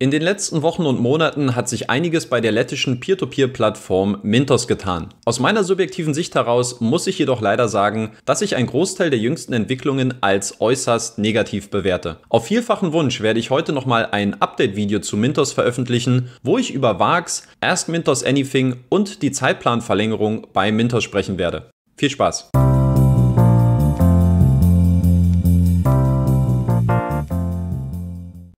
In den letzten Wochen und Monaten hat sich einiges bei der lettischen Peer-to-Peer-Plattform Mintos getan. Aus meiner subjektiven Sicht heraus muss ich jedoch leider sagen, dass ich einen Großteil der jüngsten Entwicklungen als äußerst negativ bewerte. Auf vielfachen Wunsch werde ich heute nochmal ein Update-Video zu Mintos veröffentlichen, wo ich über VAX, Ask Mintos Anything und die Zeitplanverlängerung bei Mintos sprechen werde. Viel Spaß!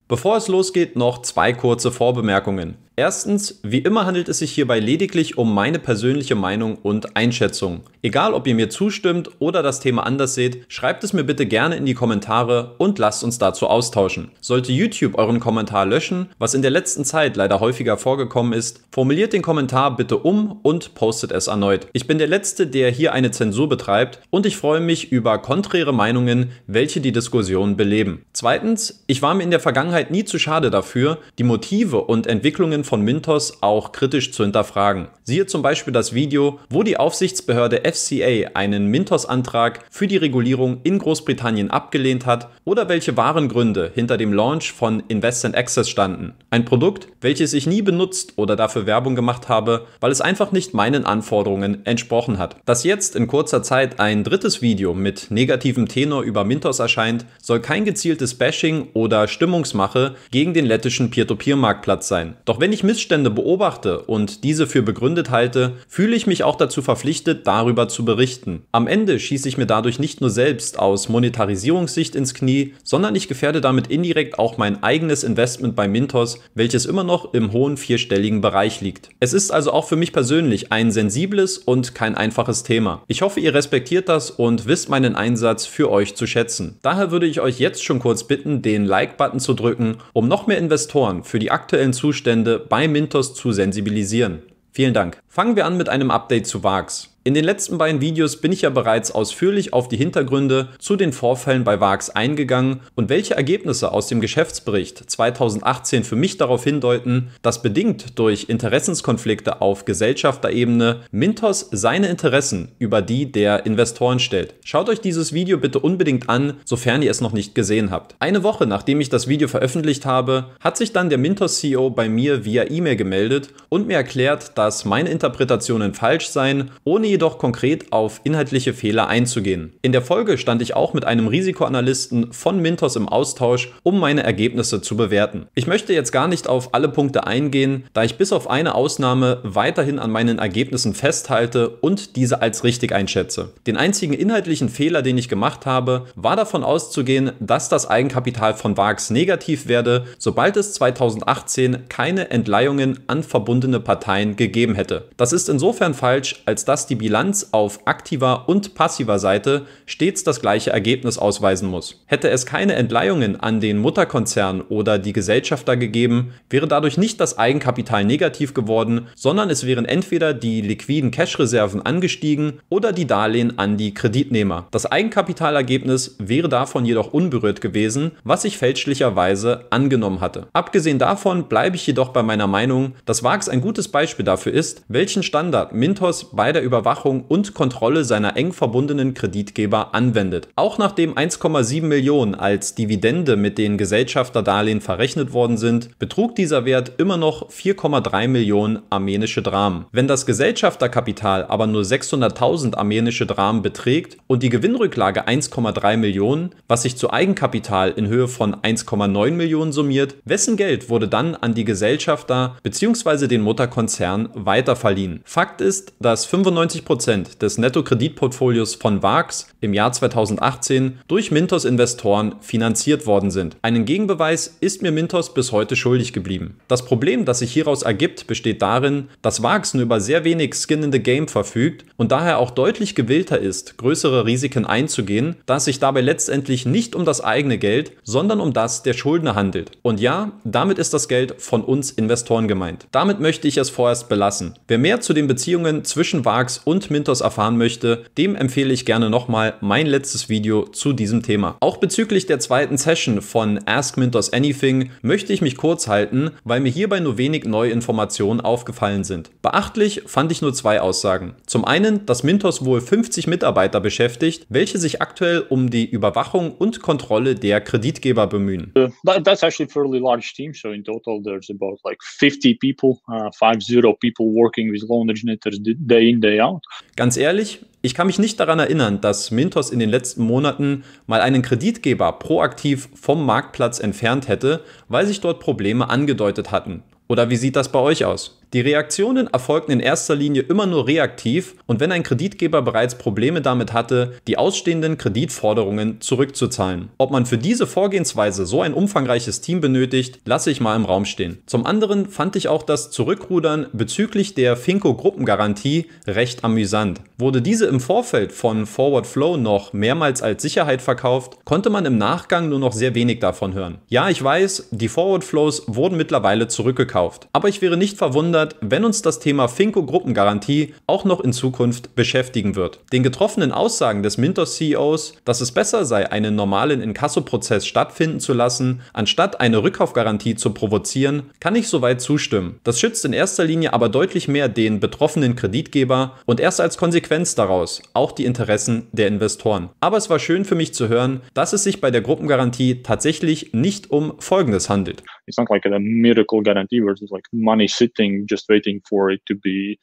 Bevor es losgeht, noch zwei kurze Vorbemerkungen. Erstens, wie immer handelt es sich hierbei lediglich um meine persönliche Meinung und Einschätzung. Egal, ob ihr mir zustimmt oder das Thema anders seht, schreibt es mir bitte gerne in die Kommentare und lasst uns dazu austauschen. Sollte YouTube euren Kommentar löschen, was in der letzten Zeit leider häufiger vorgekommen ist, formuliert den Kommentar bitte um und postet es erneut. Ich bin der Letzte, der hier eine Zensur betreibt und ich freue mich über konträre Meinungen, welche die Diskussion beleben. Zweitens, ich war mir in der Vergangenheit nie zu schade dafür, die Motive und Entwicklungen von Mintos auch kritisch zu hinterfragen. Siehe zum Beispiel das Video, wo die Aufsichtsbehörde FCA einen Mintos-Antrag für die Regulierung in Großbritannien abgelehnt hat oder welche wahren Gründe hinter dem Launch von Invest Access standen. Ein Produkt, welches ich nie benutzt oder dafür Werbung gemacht habe, weil es einfach nicht meinen Anforderungen entsprochen hat. Dass jetzt in kurzer Zeit ein drittes Video mit negativem Tenor über Mintos erscheint, soll kein gezieltes Bashing oder Stimmungsmache gegen den lettischen Peer-to-Peer-Marktplatz sein. Doch wenn ich ich Missstände beobachte und diese für begründet halte, fühle ich mich auch dazu verpflichtet, darüber zu berichten. Am Ende schieße ich mir dadurch nicht nur selbst aus Monetarisierungssicht ins Knie, sondern ich gefährde damit indirekt auch mein eigenes Investment bei Mintos, welches immer noch im hohen vierstelligen Bereich liegt. Es ist also auch für mich persönlich ein sensibles und kein einfaches Thema. Ich hoffe, ihr respektiert das und wisst meinen Einsatz für euch zu schätzen. Daher würde ich euch jetzt schon kurz bitten, den Like-Button zu drücken, um noch mehr Investoren für die aktuellen Zustände bei Mintos zu sensibilisieren. Vielen Dank. Fangen wir an mit einem Update zu VARX. In den letzten beiden Videos bin ich ja bereits ausführlich auf die Hintergründe zu den Vorfällen bei VAX eingegangen und welche Ergebnisse aus dem Geschäftsbericht 2018 für mich darauf hindeuten, dass bedingt durch Interessenskonflikte auf Gesellschafterebene Mintos seine Interessen über die der Investoren stellt. Schaut euch dieses Video bitte unbedingt an, sofern ihr es noch nicht gesehen habt. Eine Woche nachdem ich das Video veröffentlicht habe, hat sich dann der Mintos CEO bei mir via E-Mail gemeldet und mir erklärt, dass meine Interpretationen falsch seien, ohne jedoch konkret auf inhaltliche Fehler einzugehen. In der Folge stand ich auch mit einem Risikoanalysten von Mintos im Austausch, um meine Ergebnisse zu bewerten. Ich möchte jetzt gar nicht auf alle Punkte eingehen, da ich bis auf eine Ausnahme weiterhin an meinen Ergebnissen festhalte und diese als richtig einschätze. Den einzigen inhaltlichen Fehler, den ich gemacht habe, war davon auszugehen, dass das Eigenkapital von VAX negativ werde, sobald es 2018 keine Entleihungen an verbundene Parteien gegeben hätte. Das ist insofern falsch, als dass die Bilanz auf aktiver und passiver Seite stets das gleiche Ergebnis ausweisen muss. Hätte es keine Entleihungen an den Mutterkonzern oder die Gesellschafter gegeben, wäre dadurch nicht das Eigenkapital negativ geworden, sondern es wären entweder die liquiden Cashreserven angestiegen oder die Darlehen an die Kreditnehmer. Das Eigenkapitalergebnis wäre davon jedoch unberührt gewesen, was ich fälschlicherweise angenommen hatte. Abgesehen davon bleibe ich jedoch bei meiner Meinung, dass WAX ein gutes Beispiel dafür ist, welchen Standard Mintos bei der Überwachung Überwachung und Kontrolle seiner eng verbundenen Kreditgeber anwendet. Auch nachdem 1,7 Millionen als Dividende mit den Gesellschafterdarlehen verrechnet worden sind, betrug dieser Wert immer noch 4,3 Millionen armenische Dramen. Wenn das Gesellschafterkapital aber nur 600.000 armenische Dramen beträgt und die Gewinnrücklage 1,3 Millionen, was sich zu Eigenkapital in Höhe von 1,9 Millionen summiert, wessen Geld wurde dann an die Gesellschafter bzw. den Mutterkonzern weiterverliehen? Fakt ist, dass 95 Prozent des Nettokreditportfolios von VAX im Jahr 2018 durch Mintos Investoren finanziert worden sind. Einen Gegenbeweis ist mir Mintos bis heute schuldig geblieben. Das Problem, das sich hieraus ergibt, besteht darin, dass VAX nur über sehr wenig Skin in the Game verfügt und daher auch deutlich gewillter ist, größere Risiken einzugehen, da es sich dabei letztendlich nicht um das eigene Geld, sondern um das der Schuldner handelt. Und ja, damit ist das Geld von uns Investoren gemeint. Damit möchte ich es vorerst belassen. Wer mehr zu den Beziehungen zwischen VAX und Mintos erfahren möchte, dem empfehle ich gerne nochmal mein letztes Video zu diesem Thema. Auch bezüglich der zweiten Session von Ask Mintos Anything möchte ich mich kurz halten, weil mir hierbei nur wenig neue Informationen aufgefallen sind. Beachtlich fand ich nur zwei Aussagen. Zum einen, dass Mintos wohl 50 Mitarbeiter beschäftigt, welche sich aktuell um die Überwachung und Kontrolle der Kreditgeber bemühen. Uh, that's actually a fairly large team, so in total there's about like 50 people, uh, 50 people working with loan originators day in, day out geschaut. Ganz ehrlich, ich kann mich nicht daran erinnern, dass Mintos in den letzten Monaten mal einen Kreditgeber proaktiv vom Marktplatz entfernt hätte, weil sich dort Probleme angedeutet hatten. Oder wie sieht das bei euch aus? Die Reaktionen erfolgten in erster Linie immer nur reaktiv und wenn ein Kreditgeber bereits Probleme damit hatte, die ausstehenden Kreditforderungen zurückzuzahlen. Ob man für diese Vorgehensweise so ein umfangreiches Team benötigt, lasse ich mal im Raum stehen. Zum anderen fand ich auch das Zurückrudern bezüglich der Finco-Gruppengarantie recht amüsant. Wurde diese im Vorfeld von Forward Flow noch mehrmals als Sicherheit verkauft, konnte man im Nachgang nur noch sehr wenig davon hören. Ja, ich weiß, die Forward Flows wurden mittlerweile zurückgekauft, aber ich wäre nicht verwundert, verändert, wenn uns das Thema finko gruppengarantie auch noch in Zukunft beschäftigen wird. Den getroffenen Aussagen des Mintos-CEOs, dass es besser sei, einen normalen Inkasso-Prozess stattfinden zu lassen, anstatt eine Rückkaufgarantie zu provozieren, kann ich soweit zustimmen. Das schützt in erster Linie aber deutlich mehr den betroffenen Kreditgeber und erst als Konsequenz daraus auch die Interessen der Investoren. Aber es war schön für mich zu hören, dass es sich bei der Gruppengarantie tatsächlich nicht um Folgendes handelt. it's not like a miracle guarantee where like money sitting just waiting for it to be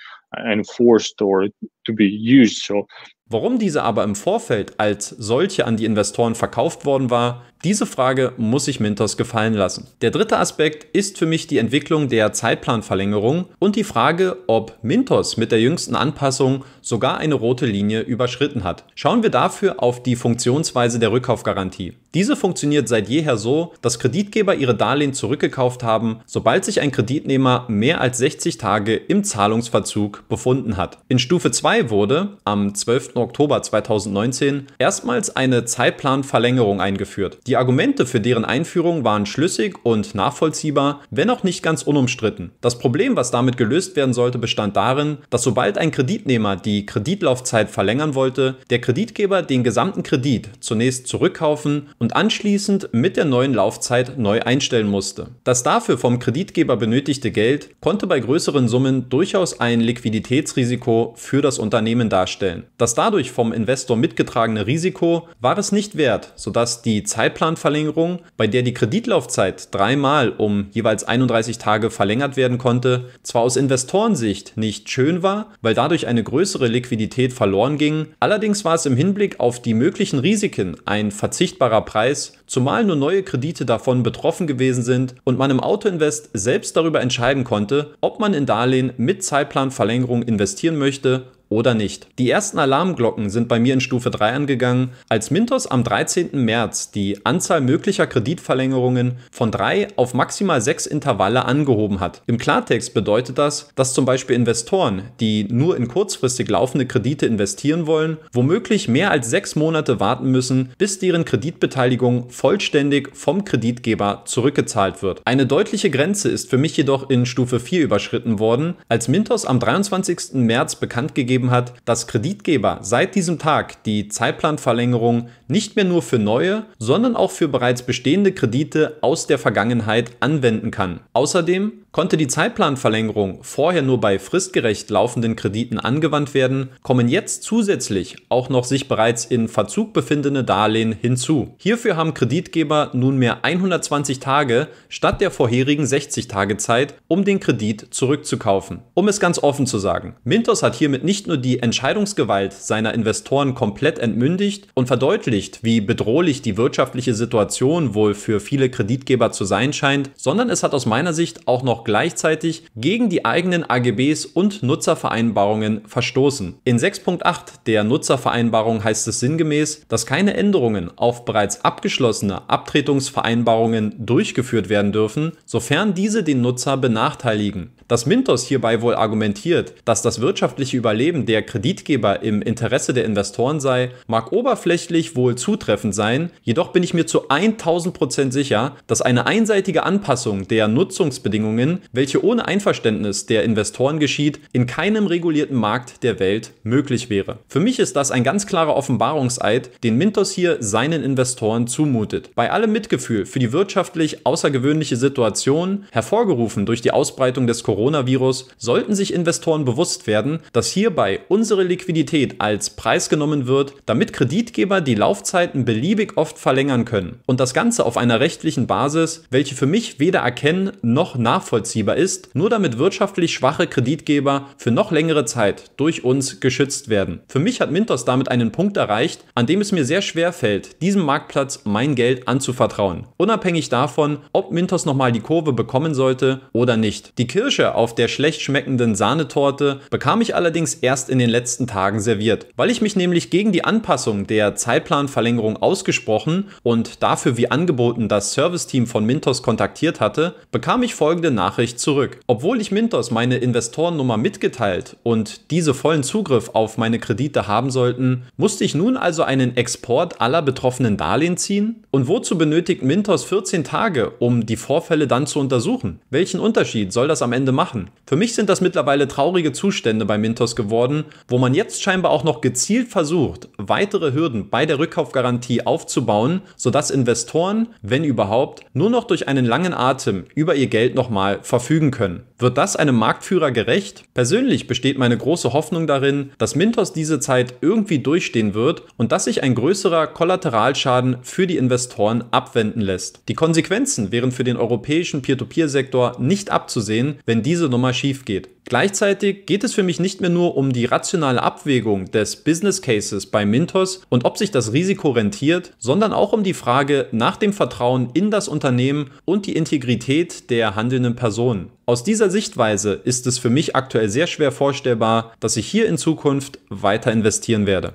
enforced or to be used. So Warum diese aber im Vorfeld als solche an die Investoren verkauft worden war, Diese Frage muss sich Mintos gefallen lassen. Der dritte Aspekt ist für mich die Entwicklung der Zeitplanverlängerung und die Frage, ob Mintos mit der jüngsten Anpassung sogar eine rote Linie überschritten hat. Schauen wir dafür auf die Funktionsweise der Rückkaufgarantie. Diese funktioniert seit jeher so, dass Kreditgeber ihre Darlehen zurückgekauft haben, sobald sich ein Kreditnehmer mehr als 60 Tage im Zahlungsverzug befunden hat. In Stufe 2 wurde am 12. Oktober 2019 erstmals eine Zeitplanverlängerung eingeführt. Die die Argumente für deren Einführung waren schlüssig und nachvollziehbar, wenn auch nicht ganz unumstritten. Das Problem, was damit gelöst werden sollte, bestand darin, dass sobald ein Kreditnehmer die Kreditlaufzeit verlängern wollte, der Kreditgeber den gesamten Kredit zunächst zurückkaufen und anschließend mit der neuen Laufzeit neu einstellen musste. Das dafür vom Kreditgeber benötigte Geld konnte bei größeren Summen durchaus ein Liquiditätsrisiko für das Unternehmen darstellen. Das dadurch vom Investor mitgetragene Risiko war es nicht wert, sodass die Zeitplanung Sparplanverlängerung, bei der die Kreditlaufzeit dreimal um jeweils 31 Tage verlängert werden konnte, zwar aus Investorensicht nicht schön war, weil dadurch eine größere Liquidität verloren ging, allerdings war es im Hinblick auf die möglichen Risiken ein verzichtbarer Preis, zumal nur neue Kredite davon betroffen gewesen sind und man im Autoinvest selbst darüber entscheiden konnte, ob man in Darlehen mit Zeitplanverlängerung investieren möchte oder nicht. Die ersten Alarmglocken sind bei mir in Stufe 3 angegangen, als Mintos am 13. März die Anzahl möglicher Kreditverlängerungen von 3 auf maximal 6 Intervalle angehoben hat. Im Klartext bedeutet das, dass zum Beispiel Investoren, die nur in kurzfristig laufende Kredite investieren wollen, womöglich mehr als 6 Monate warten müssen, bis deren Kreditbeteiligung vollständig vom Kreditgeber zurückgezahlt wird. Eine deutliche Grenze ist für mich jedoch in Stufe 4 überschritten worden, als Mintos am 23. März bekannt gegeben gegeben hat, dass Kreditgeber seit diesem Tag die Zeitplanverlängerung nicht mehr nur für neue, sondern auch für bereits bestehende Kredite aus der Vergangenheit anwenden kann. Außerdem Konnte die Zeitplanverlängerung vorher nur bei fristgerecht laufenden Krediten angewandt werden, kommen jetzt zusätzlich auch noch sich bereits in Verzug befindende Darlehen hinzu. Hierfür haben Kreditgeber nunmehr 120 Tage statt der vorherigen 60 Tage Zeit, um den Kredit zurückzukaufen. Um es ganz offen zu sagen, Mintos hat hiermit nicht nur die Entscheidungsgewalt seiner Investoren komplett entmündigt und verdeutlicht, wie bedrohlich die wirtschaftliche Situation wohl für viele Kreditgeber zu sein scheint, sondern es hat aus meiner Sicht auch noch gleichzeitig gegen die eigenen AGBs und Nutzervereinbarungen verstoßen. In 6.8 der Nutzervereinbarung heißt es sinngemäß, dass keine Änderungen auf bereits abgeschlossene Abtretungsvereinbarungen durchgeführt werden dürfen, sofern diese den Nutzer benachteiligen. Dass Mintos hierbei wohl argumentiert, dass das wirtschaftliche Überleben der Kreditgeber im Interesse der Investoren sei, mag oberflächlich wohl zutreffend sein, jedoch bin ich mir zu 1000% Prozent sicher, dass eine einseitige Anpassung der Nutzungsbedingungen, welche ohne Einverständnis der Investoren geschieht, in keinem regulierten Markt der Welt möglich wäre. Für mich ist das ein ganz klarer Offenbarungseid, den Mintos hier seinen Investoren zumutet. Bei allem Mitgefühl für die wirtschaftlich außergewöhnliche Situation, hervorgerufen durch die Ausbreitung des Corona, Coronavirus sollten sich Investoren bewusst werden, dass hierbei unsere Liquidität als Preis genommen wird, damit Kreditgeber die Laufzeiten beliebig oft verlängern können. Und das Ganze auf einer rechtlichen Basis, welche für mich weder erkennen noch nachvollziehbar ist, nur damit wirtschaftlich schwache Kreditgeber für noch längere Zeit durch uns geschützt werden. Für mich hat Mintos damit einen Punkt erreicht, an dem es mir sehr schwer fällt, diesem Marktplatz mein Geld anzuvertrauen. Unabhängig davon, ob Mintos nochmal die Kurve bekommen sollte oder nicht. Die Kirsche Kirsche auf der schlecht schmeckenden Sahnetorte bekam ich allerdings erst in den letzten Tagen serviert, weil ich mich nämlich gegen die Anpassung der Zeitplanverlängerung ausgesprochen und dafür wie angeboten das Serviceteam von Mintos kontaktiert hatte, bekam ich folgende Nachricht zurück. Obwohl ich Mintos meine Investorennummer mitgeteilt und diese vollen Zugriff auf meine Kredite haben sollten, musste ich nun also einen Export aller betroffenen Darlehen ziehen? Und wozu benötigt Mintos 14 Tage, um die Vorfälle dann zu untersuchen? Welchen Unterschied soll das am Ende machen. Für mich sind das mittlerweile traurige Zustände bei Mintos geworden, wo man jetzt scheinbar auch noch gezielt versucht, weitere Hürden bei der Rückkaufgarantie aufzubauen, sodass Investoren, wenn überhaupt, nur noch durch einen langen Atem über ihr Geld nochmal verfügen können. Wird das einem Marktführer gerecht? Persönlich besteht meine große Hoffnung darin, dass Mintos diese Zeit irgendwie durchstehen wird und dass sich ein größerer Kollateralschaden für die Investoren abwenden lässt. Die Konsequenzen wären für den europäischen Peer-to-Peer-Sektor nicht abzusehen, wenn wenn diese Nummer schief geht. Gleichzeitig geht es für mich nicht mehr nur um die rationale Abwägung des Business Cases bei Mintos und ob sich das Risiko rentiert, sondern auch um die Frage nach dem Vertrauen in das Unternehmen und die Integrität der handelnden Personen. Aus dieser Sichtweise ist es für mich aktuell sehr schwer vorstellbar, dass ich hier in Zukunft weiter investieren werde.